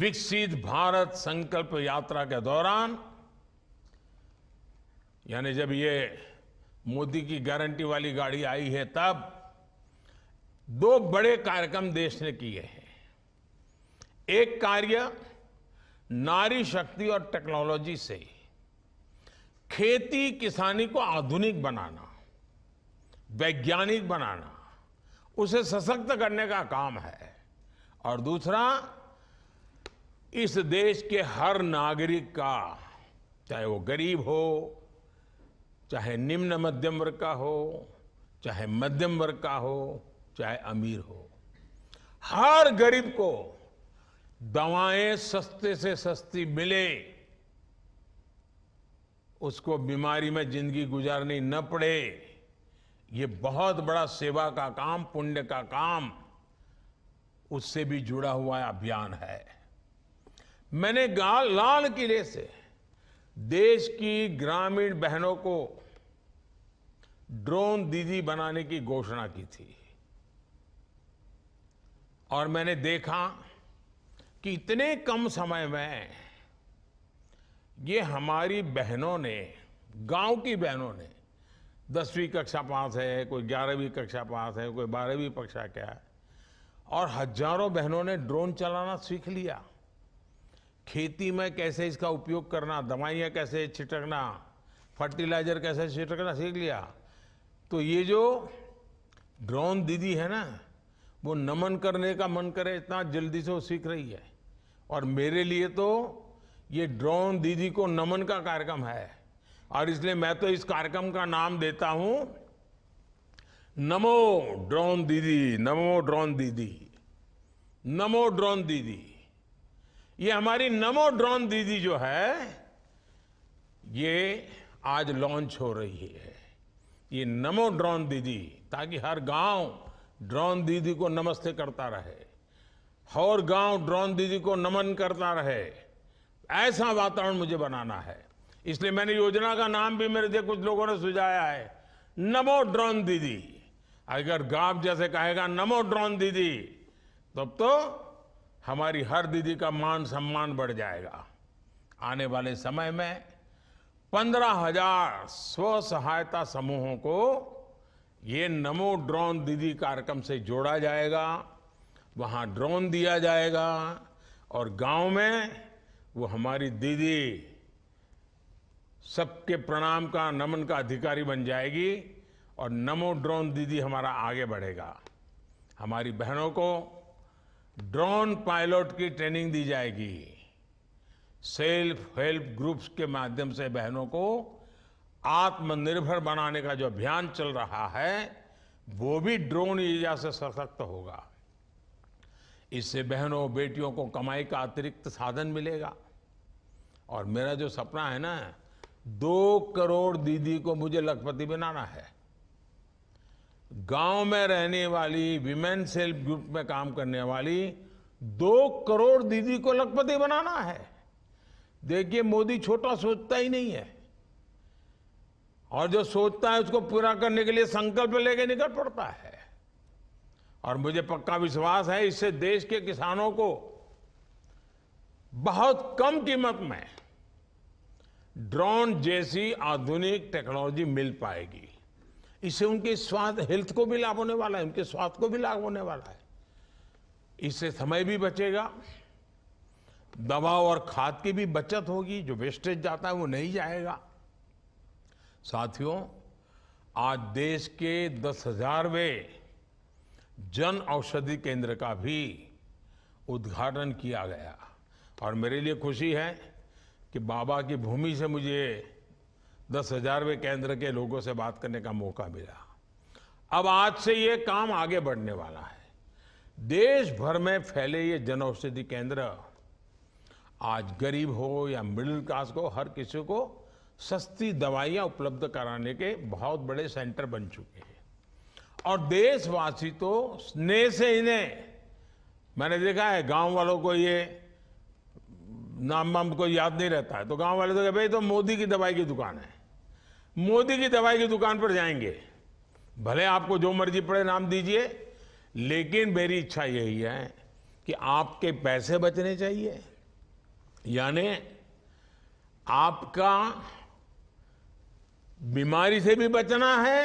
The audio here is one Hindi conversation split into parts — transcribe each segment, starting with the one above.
विकसित भारत संकल्प यात्रा के दौरान यानी जब ये मोदी की गारंटी वाली गाड़ी आई है तब दो बड़े कार्यक्रम देश ने किए हैं एक कार्य नारी शक्ति और टेक्नोलॉजी से खेती किसानी को आधुनिक बनाना वैज्ञानिक बनाना उसे सशक्त करने का काम है और दूसरा इस देश के हर नागरिक का चाहे वो गरीब हो चाहे निम्न मध्यम वर्ग का हो चाहे मध्यम वर्ग का हो चाहे अमीर हो हर गरीब को दवाएं सस्ते से सस्ती मिले उसको बीमारी में जिंदगी गुजारनी न पड़े ये बहुत बड़ा सेवा का काम पुण्य का काम उससे भी जुड़ा हुआ अभियान है मैंने लाल किले से देश की ग्रामीण बहनों को ड्रोन दीदी बनाने की घोषणा की थी और मैंने देखा कि इतने कम समय में ये हमारी बहनों ने गांव की बहनों ने दसवीं कक्षा पास है कोई ग्यारहवीं कक्षा पास है कोई बारहवीं कक्षा क्या है और हजारों बहनों ने ड्रोन चलाना सीख लिया खेती में कैसे इसका उपयोग करना दवाइयाँ कैसे छिटकना फर्टिलाइज़र कैसे छिटकना सीख लिया तो ये जो ड्रोन दीदी है ना वो नमन करने का मन करे इतना जल्दी से वो सीख रही है और मेरे लिए तो ये ड्रोन दीदी को नमन का कार्यक्रम है और इसलिए मैं तो इस कार्यक्रम का नाम देता हूँ नमो ड्रोन दीदी नमो ड्रोन दीदी नमो ड्रोन दीदी ये हमारी नमो ड्रोन दीदी जो है ये आज लॉन्च हो रही है ये नमो ड्रोन दीदी ताकि हर गांव ड्रोन दीदी को नमस्ते करता रहे हर गांव ड्रोन दीदी को नमन करता रहे ऐसा वातावरण मुझे बनाना है इसलिए मैंने योजना का नाम भी मेरे से कुछ लोगों ने सुझाया है नमो ड्रोन दीदी अगर गांव जैसे कहेगा नमो ड्रोन दीदी तब तो, तो हमारी हर दीदी का मान सम्मान बढ़ जाएगा आने वाले समय में पंद्रह हजार स्व सहायता समूहों को ये नमो ड्रोन दीदी कार्यक्रम से जोड़ा जाएगा वहाँ ड्रोन दिया जाएगा और गांव में वो हमारी दीदी सबके प्रणाम का नमन का अधिकारी बन जाएगी और नमो ड्रोन दीदी हमारा आगे बढ़ेगा हमारी बहनों को ड्रोन पायलट की ट्रेनिंग दी जाएगी सेल्फ हेल्प ग्रुप्स के माध्यम से बहनों को आत्मनिर्भर बनाने का जो अभियान चल रहा है वो भी ड्रोन ईजा से सशक्त होगा इससे बहनों बेटियों को कमाई का अतिरिक्त साधन मिलेगा और मेरा जो सपना है ना दो करोड़ दीदी को मुझे लखपति बनाना है गांव में रहने वाली विमेन सेल्फ ग्रुप में काम करने वाली दो करोड़ दीदी को लखपति बनाना है देखिए मोदी छोटा सोचता ही नहीं है और जो सोचता है उसको पूरा करने के लिए संकल्प लेके निकल पड़ता है और मुझे पक्का विश्वास है इससे देश के किसानों को बहुत कम कीमत में ड्रोन जैसी आधुनिक टेक्नोलॉजी मिल पाएगी इससे उनके स्वाद हेल्थ को भी लाभ होने वाला है उनके स्वाद को भी लाभ होने वाला है इससे समय भी बचेगा दवा और खाद की भी बचत होगी जो वेस्टेज जाता है वो नहीं जाएगा साथियों आज देश के दस हजारवे जन औषधि केंद्र का भी उद्घाटन किया गया और मेरे लिए खुशी है कि बाबा की भूमि से मुझे दस हजारवें केंद्र के लोगों से बात करने का मौका मिला अब आज से ये काम आगे बढ़ने वाला है देश भर में फैले ये जन औषधि केंद्र आज गरीब हो या मिडिल क्लास को हर किसी को सस्ती दवाइयाँ उपलब्ध कराने के बहुत बड़े सेंटर बन चुके हैं और देशवासी तो स्नेह से इन्हें मैंने देखा है गांव वालों को ये नाम वाम को याद नहीं रहता है तो गांव वाले तो कहे भाई तो मोदी की दवाई की दुकान है मोदी की दवाई की दुकान पर जाएंगे भले आपको जो मर्जी पड़े नाम दीजिए लेकिन मेरी इच्छा यही है कि आपके पैसे बचने चाहिए यानी आपका बीमारी से भी बचना है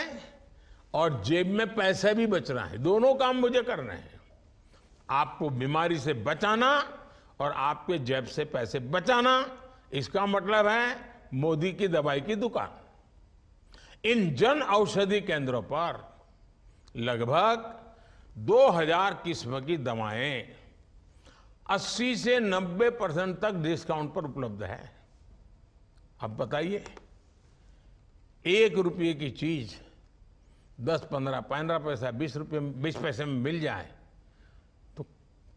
और जेब में पैसा भी बचना है दोनों काम मुझे करना है आपको बीमारी से बचाना और आपके जेब से पैसे बचाना इसका मतलब है मोदी की दवाई की दुकान इन जन औषधि केंद्रों पर लगभग 2000 किस्म की दवाएं 80 से 90 परसेंट तक डिस्काउंट पर उपलब्ध है अब बताइए एक रुपये की चीज 10 15 पंद्रह पैसा 20 रुपये 20 पैसे में मिल जाए तो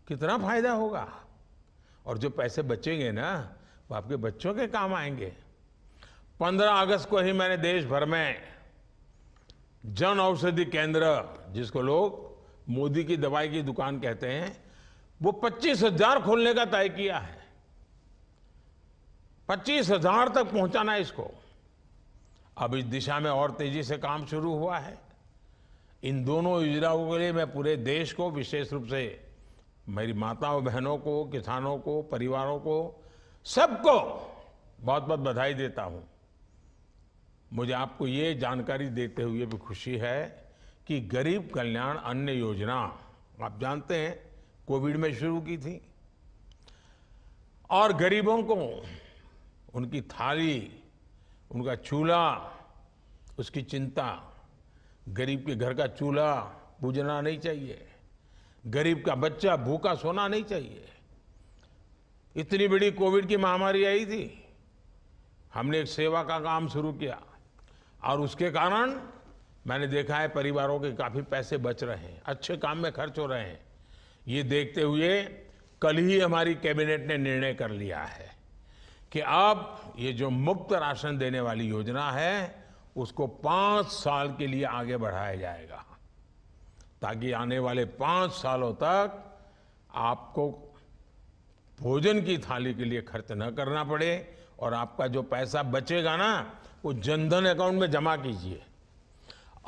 कितना फायदा होगा और जो पैसे बचेंगे ना वो आपके बच्चों के काम आएंगे 15 अगस्त को ही मैंने देश भर में जन औषधि केंद्र जिसको लोग मोदी की दवाई की दुकान कहते हैं वो पच्चीस हजार खोलने का तय किया है पच्चीस हजार तक पहुंचाना है इसको अब इस दिशा में और तेजी से काम शुरू हुआ है इन दोनों योजनाओं के लिए मैं पूरे देश को विशेष रूप से मेरी माताओं बहनों को किसानों को परिवारों को सबको बहुत बहुत बधाई देता हूँ मुझे आपको ये जानकारी देते हुए भी खुशी है कि गरीब कल्याण अन्न योजना आप जानते हैं कोविड में शुरू की थी और गरीबों को उनकी थाली उनका चूल्हा उसकी चिंता गरीब के घर का चूल्हा बुझना नहीं चाहिए गरीब का बच्चा भूखा सोना नहीं चाहिए इतनी बड़ी कोविड की महामारी आई थी हमने एक सेवा का काम शुरू किया और उसके कारण मैंने देखा है परिवारों के काफ़ी पैसे बच रहे हैं अच्छे काम में खर्च हो रहे हैं ये देखते हुए कल ही हमारी कैबिनेट ने निर्णय कर लिया है कि अब ये जो मुफ्त राशन देने वाली योजना है उसको पाँच साल के लिए आगे बढ़ाया जाएगा ताकि आने वाले पांच सालों तक आपको भोजन की थाली के लिए खर्च न करना पड़े और आपका जो पैसा बचेगा ना वो जनधन अकाउंट में जमा कीजिए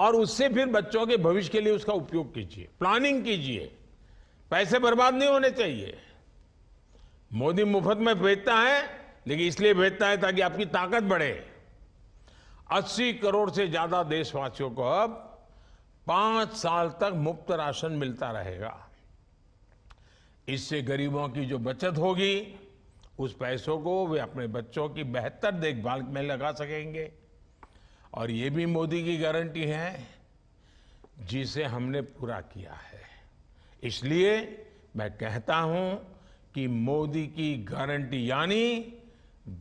और उससे फिर बच्चों के भविष्य के लिए उसका उपयोग कीजिए प्लानिंग कीजिए पैसे बर्बाद नहीं होने चाहिए मोदी मुफ्त में भेजता है लेकिन इसलिए भेजता है ताकि आपकी ताकत बढ़े 80 करोड़ से ज़्यादा देशवासियों को अब पांच साल तक मुफ्त राशन मिलता रहेगा इससे गरीबों की जो बचत होगी उस पैसों को वे अपने बच्चों की बेहतर देखभाल में लगा सकेंगे और ये भी मोदी की गारंटी है जिसे हमने पूरा किया है इसलिए मैं कहता हूं कि मोदी की गारंटी यानी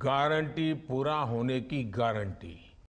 गारंटी पूरा होने की गारंटी